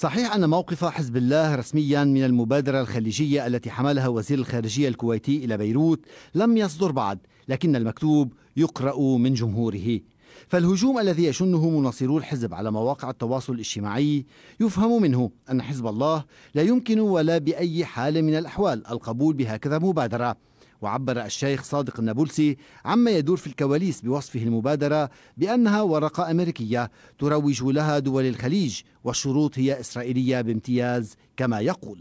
صحيح أن موقف حزب الله رسميا من المبادرة الخليجية التي حملها وزير الخارجية الكويتي إلى بيروت لم يصدر بعد لكن المكتوب يقرأ من جمهوره فالهجوم الذي يشنه مناصرو الحزب على مواقع التواصل الاجتماعي يفهم منه أن حزب الله لا يمكن ولا بأي حال من الأحوال القبول بهكذا مبادرة وعبر الشيخ صادق النابلسي عما يدور في الكواليس بوصفه المبادرة بأنها ورقة أمريكية تروج لها دول الخليج والشروط هي إسرائيلية بامتياز كما يقول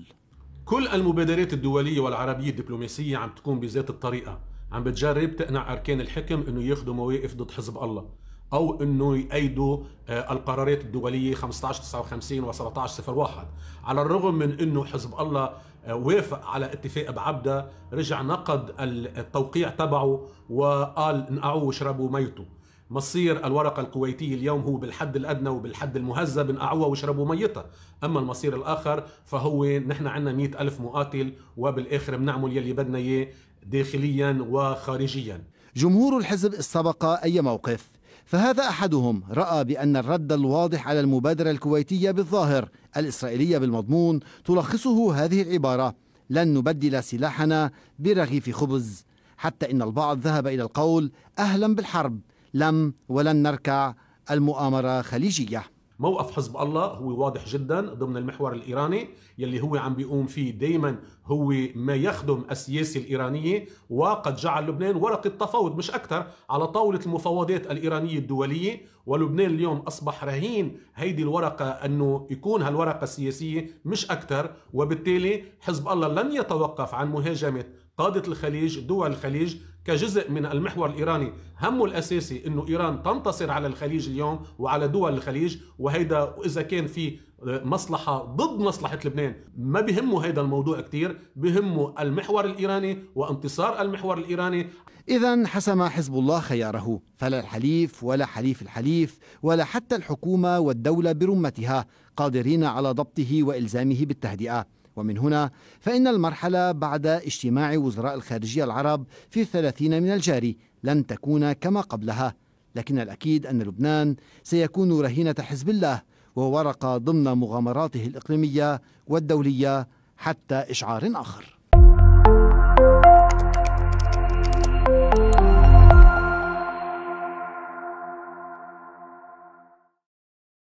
كل المبادرات الدولية والعربية الدبلوماسية عم تكون بذات الطريقة عم بتجرب تقنع أركان الحكم أنه ياخذوا مواقف ضد حزب الله او انه يأيدوا آه، القرارات الدوليه 1559 و 1701 على الرغم من انه حزب الله آه، وافق على اتفاق بعبده رجع نقد التوقيع تبعه وقال انقعوه واشربوا ميته مصير الورقة الكويتية اليوم هو بالحد الأدنى وبالحد المهذب انقعوها واشربوا ميتها أما المصير الآخر فهو نحن عندنا مئة ألف مقاتل وبالآخر بنعمل يلي بدنا إياه داخليا وخارجيا جمهور الحزب السبق أي موقف فهذا أحدهم رأى بأن الرد الواضح على المبادرة الكويتية بالظاهر الإسرائيلية بالمضمون تلخصه هذه العبارة لن نبدل سلاحنا برغيف خبز حتى إن البعض ذهب إلى القول أهلا بالحرب لم ولن نركع المؤامرة خليجية موقف حزب الله هو واضح جدا ضمن المحور الايراني يلي هو عم بيقوم فيه دائما هو ما يخدم السياسه الايرانيه وقد جعل لبنان ورقه تفاوض مش اكثر على طاوله المفاوضات الايرانيه الدوليه ولبنان اليوم اصبح رهين هيدي الورقه انه يكون هالورقه السياسيه مش اكثر وبالتالي حزب الله لن يتوقف عن مهاجمه قادة الخليج دول الخليج كجزء من المحور الإيراني همه الأساسي أنه إيران تنتصر على الخليج اليوم وعلى دول الخليج وهيدا إذا كان في مصلحة ضد مصلحة لبنان ما بهمه هيدا الموضوع كتير بهمه المحور الإيراني وانتصار المحور الإيراني إذا حسم حزب الله خياره فلا الحليف ولا حليف الحليف ولا حتى الحكومة والدولة برمتها قادرين على ضبطه وإلزامه بالتهدئة ومن هنا فإن المرحلة بعد اجتماع وزراء الخارجية العرب في الثلاثين من الجاري لن تكون كما قبلها لكن الأكيد أن لبنان سيكون رهينة حزب الله وورقة ضمن مغامراته الإقليمية والدولية حتى إشعار آخر